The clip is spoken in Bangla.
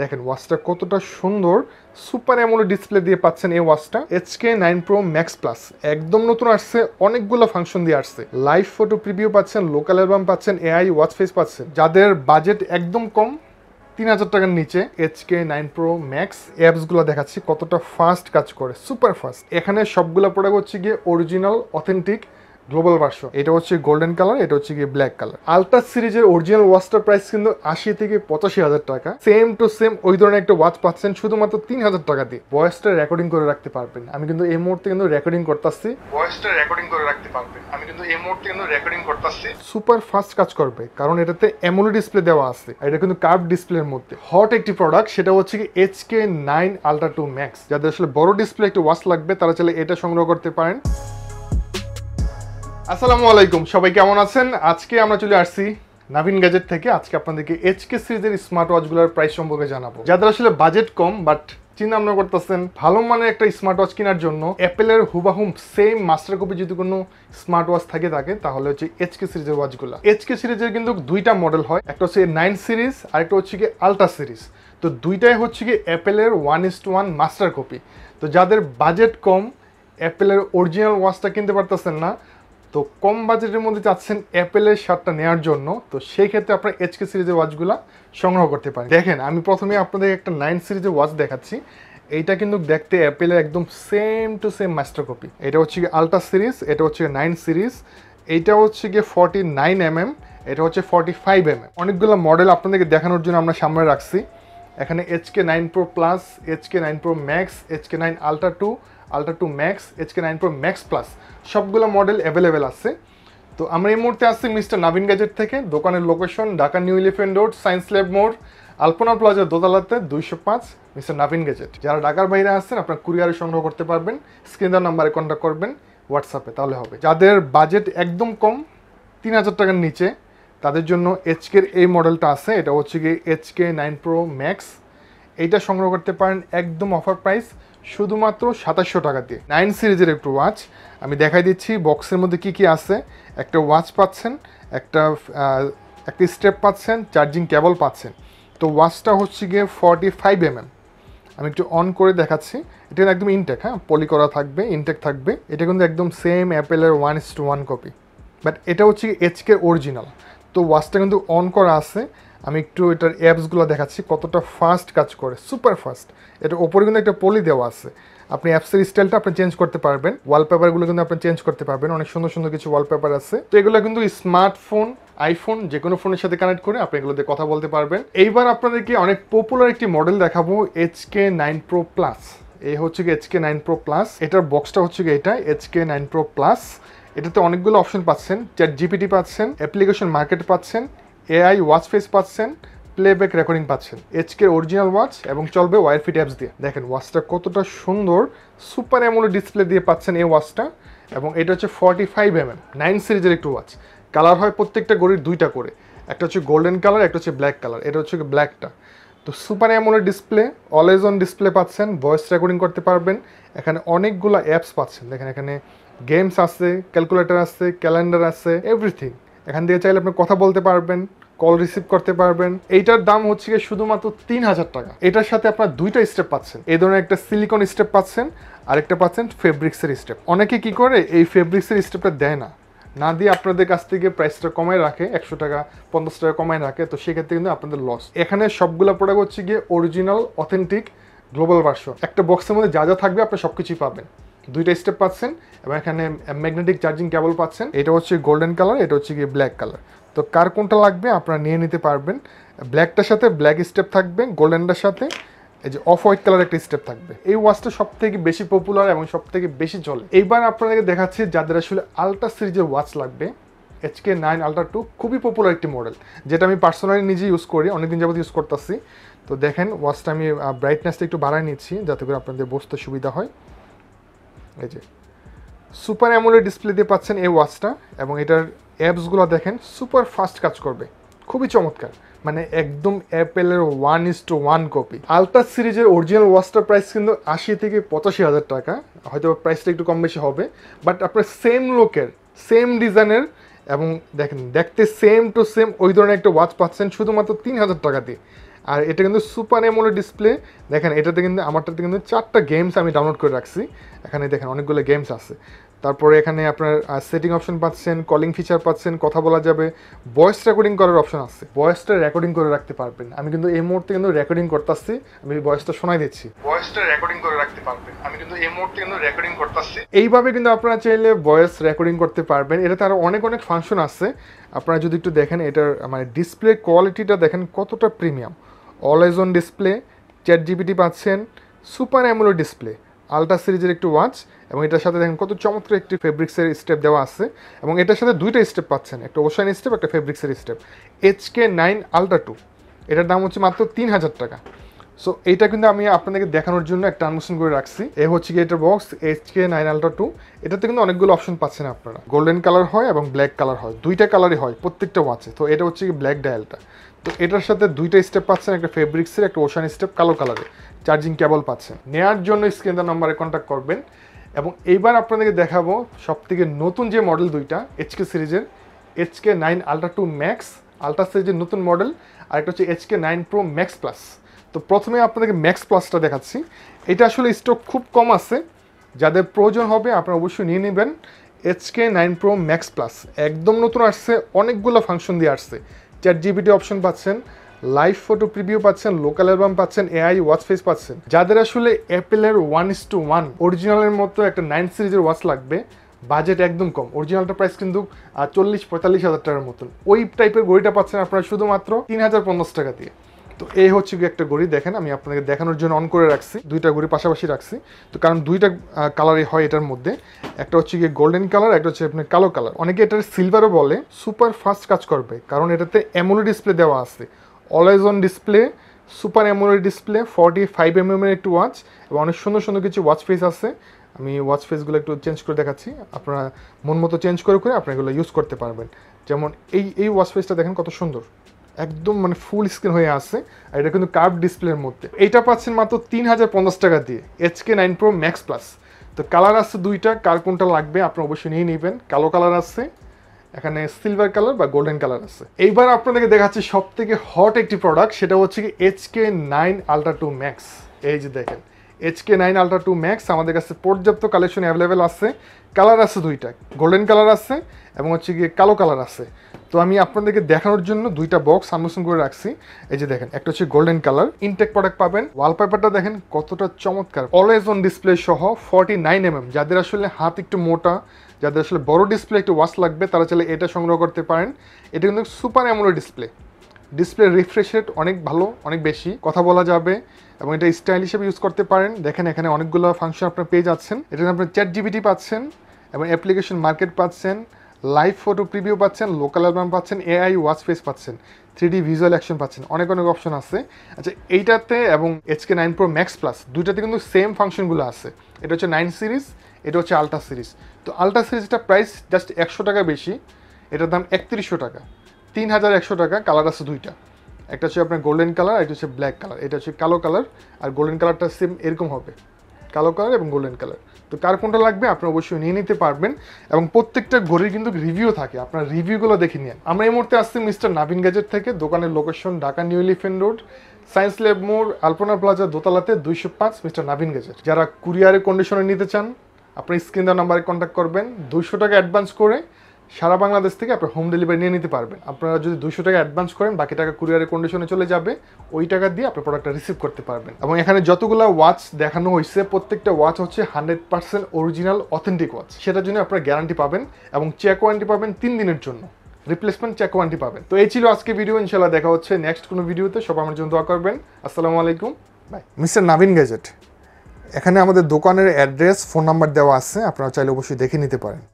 দেখেন ওয়াচটা কতটা সুন্দর সুপার অ্যামোলো ডিসপ্লে দিয়ে পাচ্ছেন এই ওয়াচটা HK nine pro max plus একদম নতুন আসছে অনেকগুলো ফাংশন দিয়ে আসছে লাইভ ফটো প্রিভিউ পাচ্ছেন লোকাল অ্যালবাম পাচ্ছেন এআই ওয়াচ ফেস পাচ্ছেন যাদের বাজেট একদম কম তিন হাজার টাকার নিচে এইচকে নাইন প্রো ম্যাক্স অ্যাপসগুলো দেখাচ্ছি কতটা ফাস্ট কাজ করে সুপার ফাস্ট এখানে সবগুলো প্রোডাক্ট হচ্ছে গিয়ে অরিজিনাল অথেন্টিক গ্লোবাল ভার্সন এটা হচ্ছে গোল্ডেন কালার এটা হচ্ছে কি ব্ল্যাক কালার আলট্রা সিরিজের অরিজিনাল ওয়াচটার প্রাইস কিন্তু আশি থেকে পঁচাশি হাজার টাকা সেম টু সেম ওই ধরনের একটা ওয়াচ পাচ্ছেন শুধুমাত্র তিন হাজার টাকা দিয়ে ভয়েসটা রেকর্ডিং করে রাখতে পারবেন আমি কিন্তু এই মুহূর্তে কিন্তু রেকর্ডিং করতেছি ভয়েসটা রেকর্ডিং করে রাখতে পারবেন আমি কিন্তু এই মুহূর্তে কিন্তু রেকর্ডিং করতেছি সুপার ফাস্ট কাজ করবে কারণ এটাতে অ্যামোলে ডিসপ্লে দেওয়া আছে এটা কিন্তু কার্ভ ডিসপ্লের মধ্যে হট একটি প্রোডাক্ট সেটা হচ্ছে কি H K nine ultra two max যাদের আসলে বড় ডিসপ্লে একটা ওয়াচ লাগবে তারা চাইলে এটা সংগ্রহ করতে পারেন আসসালামু আলাইকুম সবাই কেমন আছেন আজকে আমরা চলে আসছি নাভিন গ্যাজেট থেকে আজকে আপনাদেরকে এইচকে সিরিজের স্মার্ট ওয়াচগুলোর প্রাইস সম্পর্কে জানাবো যাদের আসলে বাজেট কম বাট চিন্তা ভাবনা করতেছেন ভালো মানের একটা স্মার্ট ওয়াচ কেনার জন্য অ্যাপেলের হুবাহুম সেম মাস্টার কপি যদি কোনো স্মার্ট ওয়াচ থাকে থাকে তাহলে হচ্ছে এইচকে সিরিজের ওয়াচগুলো এইচকে সিরিজের কিন্তু দুইটা মডেল হয় একটা হচ্ছে নাইন সিরিজ আর একটা হচ্ছে কি আলট্রা সিরিজ তো দুইটাই হচ্ছে কি অ্যাপেলের one is to one master copy তো যাদের বাজেট কম অ্যাপেলের অরিজিনাল ওয়াচটা কিনতে পারতেছেন না তো কম বাজেটের মধ্যে চাচ্ছেন অ্যাপেলের শার্টটা নেওয়ার জন্য তো সেই ক্ষেত্রে আপনারা এইচকে সিরিজের ওয়াচগুলো সংগ্রহ করতে পারেন দেখেন আমি প্রথমে আপনাদের একটা নাইন সিরিজের ওয়াচ দেখাচ্ছি এইটা কিন্তু দেখতে অ্যাপেলের একদম same to same master copy এটা হচ্ছে গিয়ে আলট্রা সিরিজ এটা হচ্ছে নাইন সিরিজ এইটা হচ্ছে গিয়ে ফর্টি নাইন এম এম এটা হচ্ছে ফর্টি ফাইভ এম এম অনেকগুলো মডেল আপনাদেরকে দেখানোর জন্য আমরা সামনে রাখছি এখানে HK nine pro plus HK nine pro max HK nine ultra two ultra two max HK nine pro max plus সবগুলো মডেল অ্যাভেলেবেল আছে তো আমরা এই মুহূর্তে আসছি মিস্টার নাবিন গ্যাজেট থেকে দোকানের location Dhaka new elephant road science lab মোড় আলপনা প্লাজা দোতালাতে দুইশো পাঁচ মিস্টার নাবিন গ্যাজেট যারা ঢাকার বাইরে আসছেন আপনার কুরিয়ারে সংগ্রহ করতে পারবেন স্ক্রিন দেওয়ার নাম্বারে কন্ট্যাক্ট করবেন হোয়াটসঅ্যাপে তাহলে হবে যাদের বাজেট একদম কম তিন হাজার টাকার নিচে তাদের জন্য এইচকের এই মডেলটা আছে এটা হচ্ছে গিয়ে এইচকে নাইন প্রো ম্যাক্স এইটা সংগ্রহ করতে পারেন একদম অফার প্রাইস শুধুমাত্র সাতাশশো টাকাতে নাইন সিরিজের একটু ওয়াচ আমি দেখাই দিচ্ছি বক্সের মধ্যে কি কি আছে একটা ওয়াচ পাচ্ছেন একটা একটা স্টেপ পাচ্ছেন চার্জিং কেবল পাচ্ছেন তো ওয়াচটা হচ্ছে গিয়ে ফর্টি ফাইভ এমএম আমি একটু অন করে দেখাচ্ছি এটা একদম ইনটেক হ্যাঁ পলি করা থাকবে ইনটেক থাকবে এটা কিন্তু একদম সেম অ্যাপেলের one is to one copy but এটা হচ্ছে এইচকে অরিজিনাল তো ওয়াচটা কিন্তু অন করা আছে আমি একটু এটার অ্যাপসগুলো দেখাচ্ছি কতটা ফাস্ট কাজ করে সুপার ফাস্ট এটা ওপরে কিন্তু একটা পলি দেওয়া আছে আপনি অ্যাপসের স্টাইলটা আপনি চেঞ্জ করতে পারবেন ওয়ালপেপারগুলো কিন্তু আপনি চেঞ্জ করতে পারবেন অনেক সুন্দর সুন্দর কিছু ওয়ালপেপার আছে তো এগুলো কিন্তু স্মার্টফোন আইফোন যে কোনো ফোনের সাথে কানেক্ট করে আপনি এগুলো দিয়ে কথা বলতে পারবেন এইবার আপনাদেরকে অনেক পপুলার একটি মডেল দেখাবো H K nine pro plus এই হচ্ছে কি H K nine pro plus এটার বক্সটা হচ্ছে কি এটা H K nine pro plus এটাতে অনেকগুলো অপশন পাচ্ছেন চ্যাট জিপিটি পাচ্ছেন অ্যাপ্লিকেশন মার্কেট পাচ্ছেন এআই ওয়াচ ফেস পাচ্ছেন প্লেব্যাক রেকর্ডিং পাচ্ছেন এইচকে অরিজিনাল ওয়াচ এবং চলবে ওয়ারফিট অ্যাপস দিয়ে দেখেন ওয়াচটা কতটা সুন্দর সুপার অ্যামোলো ডিসপ্লে দিয়ে পাচ্ছেন এই ওয়াচটা এবং এটা হচ্ছে forty five M M nine সিরিজের একটু ওয়াচ কালার হয় প্রত্যেকটা গড়ির দুইটা করে একটা হচ্ছে গোল্ডেন কালার একটা হচ্ছে ব্ল্যাক কালার এটা হচ্ছে ব্ল্যাকটা তো super AMOLED display always on display পাচ্ছেন ভয়েস রেকর্ডিং করতে পারবেন এখানে অনেকগুলো অ্যাপস পাচ্ছেন দেখেন এখানে গেমস আছে ক্যালকুলেটর আছে ক্যালেন্ডার আছে এভরিথিং এখান থেকে চাইলে আপনি কথা বলতে পারবেন কল রিসিভ করতে পারবেন এইটার দাম হচ্ছে গিয়ে শুধুমাত্র তিন হাজার টাকা এটার সাথে আপনার দুইটা স্টেপ পাচ্ছেন এই ধরনের একটা সিলিকন স্টেপ পাচ্ছেন আরেকটা পাচ্ছেন ফেব্রিক্সের স্টেপ অনেকে কি করে এই ফেব্রিক্সের স্টেপটা দেয় না না দিয়ে আপনাদের কাছ থেকে প্রাইসটা কমায় রাখে একশো টাকা পঞ্চাশ টাকা কমায় রাখে তো সেক্ষেত্রে কিন্তু আপনাদের লস এখানে সবগুলো প্রোডাক্ট হচ্ছে গিয়ে অরিজিনাল অথেন্টিক গ্লোবাল ভার্সন একটা বক্সের মধ্যে যা যা থাকবে আপনি সব কিছুই পাবেন দুইটা স্টেপ পাচ্ছেন এবং এখানে ম্যাগনেটিক চার্জিং কেবল পাচ্ছেন এটা হচ্ছে গোল্ডেন কালার এটা হচ্ছে গিয়ে ব্ল্যাক কালার তো কার কোনটা লাগবে আপনারা নিয়ে নিতে পারবেন ব্ল্যাকটার সাথে ব্ল্যাক স্টেপ থাকবে গোল্ডেনটার সাথে এই যে অফ হোয়াইট কালার একটা স্টেপ থাকবে এই ওয়াচটা সব থেকে বেশি পপুলার এবং সব থেকে বেশি চলে এইবার আপনাদেরকে দেখাচ্ছি যাদের আসলে আলট্রা সিরিজের ওয়াচ লাগবে এইচকে নাইন আলট্রা টু খুবই পপুলার একটি মডেল যেটা আমি পার্সোনালি নিজে ইউজ করি অনেকদিন যাবত ইউজ করতেছি তো দেখেন ওয়াচটা আমি ব্রাইটনেসটা একটু বাড়ায় নিচ্ছি যাতে করে আপনাদের বসতে সুবিধা হয় এই যে সুপার অ্যামোলে ডিসপ্লে দিয়ে পাচ্ছেন এই ওয়াচটা এবং এটার অ্যাপসগুলো দেখেন সুপার ফাস্ট কাজ করবে খুবই চমৎকার মানে একদম অ্যাপেলের one is to one copy ultra সিরিজের অরিজিনাল ওয়াচটার প্রাইস কিন্তু আশি থেকে পঁচাশি হাজার টাকা হয়তো প্রাইসটা একটু কম বেশি হবে বাট আপনার সেম লোকের সেম ডিজাইনের এবং দেখেন দেখতে সেম টু সেম ওই ধরনের একটা ওয়াচ পাচ্ছেন শুধুমাত্র তিন হাজার টাকা দিয়ে আর এটা কিন্তু সুপার এমোলো ডিসপ্লে দেখেন এটাতে কিন্তু আমারটাতে কিন্তু চারটা গেমস আমি ডাউনলোড করে রাখছি এখানে দেখেন অনেকগুলো গেমস আছে তারপরে এখানে আপনার সেটিং অপশন পাচ্ছেন কলিং ফিচার পাচ্ছেন কথা বলা যাবে ভয়েস রেকর্ডিং করার অপশন আছে ভয়েসটা রেকর্ডিং করে রাখতে পারবেন আমি কিন্তু এই মুহূর্তে কিন্তু রেকর্ডিং করতেছি আমি ভয়েসটা শোনাই দিচ্ছি ভয়েসটা রেকর্ডিং করে রাখতে পারবেন আমি কিন্তু এই মুহূর্তে কিন্তু রেকর্ডিং করতেছি এইভাবে কিন্তু আপনারা চাইলে ভয়েস রেকর্ডিং করতে পারবেন এটাতে আরও অনেক অনেক ফাংশন আছে আপনারা যদি একটু দেখেন এটার মানে ডিসপ্লে কোয়ালিটিটা দেখেন কতটা premium on display chat GPT পাচ্ছেন সুপার অ্যামুলো ডিসপ্লে আলট্রা সিরিজের একটি ওয়াচ এবং এটার সাথে দেখেন কত চমৎকার একটি ফেব্রিক্সের স্টেপ দেওয়া আছে এবং এটার সাথে দুইটা স্টেপ পাচ্ছেন একটা ওশান স্টেপ একটা ফেব্রিক্সের strap HK nine ultra two এটার দাম হচ্ছে মাত্র তিন হাজার টাকা সো এইটা কিন্তু আমি আপনাদেরকে দেখানোর জন্য একটা আনমোশন করে রাখছি এ হচ্ছে কি এটার box H K nine ultra two এটাতে কিন্তু অনেকগুলো অপশন পাচ্ছেন আপনারা গোল্ডেন কালার হয় এবং ব্ল্যাক কালার হয় দুইটা কালারই হয় প্রত্যেকটা ওয়াচে তো এটা হচ্ছে কি ব্ল্যাক ডায়ালটা তো এটার সাথে দুইটা স্টেপ পাচ্ছেন একটা ফেব্রিক্সের একটা ওশান স্টেপ কালো কালারে চার্জিং কেবল পাচ্ছেন নেওয়ার জন্য স্ক্রিন নম্বরে কন্ট্যাক্ট করবেন এবং এইবার আপনাদেরকে দেখাবো সবথেকে নতুন যে মডেল দুইটা এইচকে সিরিজের HK nine ultra two max ultra সিরিজের নতুন মডেল আর একটা হচ্ছে HK nine pro max plus তো প্রথমে আপনাদেরকে ম্যাক্স প্লাসটা দেখাচ্ছি এটা আসলে স্টক খুব কম আছে যাদের প্রয়োজন হবে আপনারা অবশ্যই নিয়ে নেবেন HK nine pro max plus একদম নতুন আসছে অনেকগুলো ফাংশন দিয়ে আসছে চ্যাট জিবিটি অপশন পাচ্ছেন লাইভ ফটো প্রিভিউ পাচ্ছেন লোকাল অ্যালবাম পাচ্ছেন এআই ওয়াচ ফেস পাচ্ছেন যাদের আসলে অ্যাপেলের ওয়ান ইস টু ওয়ান অরিজিনালের মতো একটা নাইন সিরিজের ওয়াচ লাগবে বাজেট একদম কম অরিজিনালটা প্রাইস কিন্তু চল্লিশ পঁয়তাল্লিশ হাজার টাকার মতন ওই টাইপের গড়িটা পাচ্ছেন আপনারা শুধুমাত্র তিন হাজার পঞ্চাশ টাকা দিয়ে তো এই হচ্ছে গিয়ে একটা ঘড়ি দেখেন আমি আপনাকে দেখানোর জন্য অন করে রাখছি দুইটা গড়ি পাশাপাশি রাখছি তো কারণ দুইটা কালারই হয় এটার মধ্যে একটা হচ্ছে গিয়ে গোল্ডেন কালার একটা হচ্ছে আপনার কালো কালার অনেকে এটার সিলভারও বলে সুপার ফাস্ট কাজ করবে কারণ এটাতে অ্যামোলো ডিসপ্লে দেওয়া আছে always on display super AMOLED display forty five M M এর একটু ওয়াচ এবং অনেক সুন্দর সুন্দর কিছু ওয়াচ ফেস আছে আমি ওয়াচ ফেসগুলো একটু চেঞ্জ করে দেখাচ্ছি আপনারা মন মতো চেঞ্জ করে করে আপনারা এগুলো ইউজ করতে পারবেন যেমন এই এই ওয়াচ ফেসটা দেখেন কত সুন্দর একদম মানে ফুল স্ক্রিন হয়ে আছে আর এটা কিন্তু কার্ভ ডিসপ্লের মধ্যে এটা পাচ্ছেন মাত্র তিন হাজার পঞ্চাশ টাকা দিয়ে HK nine pro max plus তো কালার আছে দুইটা কার কোনটা লাগবে আপনি অবশ্যই নিয়ে নেবেন কালো কালার আছে এখানে সিলভার কালার বা গোল্ডেন কালার আছে এইবার আপনাদেরকে দেখাচ্ছি সব থেকে হট একটি প্রোডাক্ট সেটা হচ্ছে কি HK nine ultra two max এই যে দেখেন HK nine ultra two max আমাদের কাছে পর্যাপ্ত কালেকশন অ্যাভেলেবেল আছে কালার আছে দুইটা গোল্ডেন কালার আছে এবং হচ্ছে গিয়ে কালো কালার আছে তো আমি আপনাদেরকে দেখানোর জন্য দুইটা বক্স সামসুং করে রাখছি এই যে দেখেন একটা হচ্ছে গোল্ডেন কালার ইনটেক প্রোডাক্ট পাবেন ওয়ালপেপারটা দেখেন কতটা চমৎকার অলওয়েজ অন ডিসপ্লে সহ ফর্টি নাইন এমএম যাদের আসলে হাত একটু মোটা যাদের আসলে বড় ডিসপ্লে একটু ওয়াশ লাগবে তারা চাইলে এটা সংগ্রহ করতে পারেন এটা কিন্তু super AMOLED display display refresh rate অনেক ভালো অনেক বেশি কথা বলা যাবে এবং এটা স্টাইল হিসেবে ইউজ করতে পারেন দেখেন এখানে অনেকগুলো ফাংশন আপনার পেয়ে যাচ্ছেন এটা আপনার চ্যাট জিবিটি পাচ্ছেন এবং অ্যাপ্লিকেশন মার্কেট পাচ্ছেন লাইভ ফটো প্রিভিউ পাচ্ছেন লোকাল অ্যালবাম পাচ্ছেন এআই ওয়াচ ফেস পাচ্ছেন থ্রি ডি ভিজুয়াল অ্যাকশন পাচ্ছেন অনেক অনেক অপশন আছে আচ্ছা এইটাতে এবং HK nine pro max plus দুইটাতে কিন্তু সেম ফাংশনগুলো আছে এটা হচ্ছে নাইন সিরিজ এটা হচ্ছে আলট্রা সিরিজ তো আলট্রা সিরিজটা প্রাইস জাস্ট একশো টাকা বেশি এটার দাম একত্রিশশো টাকা তিন হাজার একশো টাকা কালার আছে দুইটা একটা হচ্ছে আপনার গোল্ডেন কালার একটা হচ্ছে ব্ল্যাক কালার এটা হচ্ছে কালো কালার আর গোল্ডেন কালারটা সেম এরকম হবে কালো কালার এবং গোল্ডেন কালার তো কার কোনটা লাগবে আপনি অবশ্যই নিয়ে নিতে পারবেন এবং প্রত্যেকটা ঘড়ির কিন্তু রিভিউ থাকে আপনার রিভিউগুলো দেখে নিন আমরা এই মুহূর্তে আসছি মিস্টার নাবিন গাজের থেকে দোকানের location Dhaka new elephant road science lab মোড় আলপনা প্লাজা দোতলাতে দুইশো পাঁচ মিস্টার নাবিন গাজের যারা কুরিয়ারে কন্ডিশনে নিতে চান আপনি স্ক্রিন দেওয়া নাম্বারে কন্ট্যাক্ট করবেন দুইশো টাকা অ্যাডভান্স করে সারা বাংলাদেশ থেকে আপনি হোম ডেলিভারি নিয়ে নিতে পারবেন আপনারা যদি দুশো টাকা অ্যাডভান্স করেন বাকি টাকা কুরিয়ারের কন্ডিশনে চলে যাবে ওই টাকা দিয়ে আপনি প্রোডাক্টটা রিসিভ করতে পারবেন এবং এখানে যতগুলো ওয়াচ দেখানো হয়েছে প্রত্যেকটা ওয়াচ হচ্ছে hundred percent original authentic watch সেটার জন্য আপনারা গ্যারান্টি পাবেন এবং চেক ওয়ারেন্টি পাবেন তিন দিনের জন্য রিপ্লেসমেন্ট চেক ওয়ারেন্টি পাবেন তো এই ছিল আজকে ভিডিও ইনশাল্লাহ দেখা হচ্ছে নেক্সট কোনো ভিডিওতে সব আমার জন্য দোয়া করবেন আসসালামু আলাইকুম বাই মিস্টার নাবিন গ্যাজেট এখানে আমাদের দোকানের অ্যাড্রেস ফোন নাম্বার দেওয়া আছে আপনারা চাইলে অবশ্যই দেখে নিতে পারেন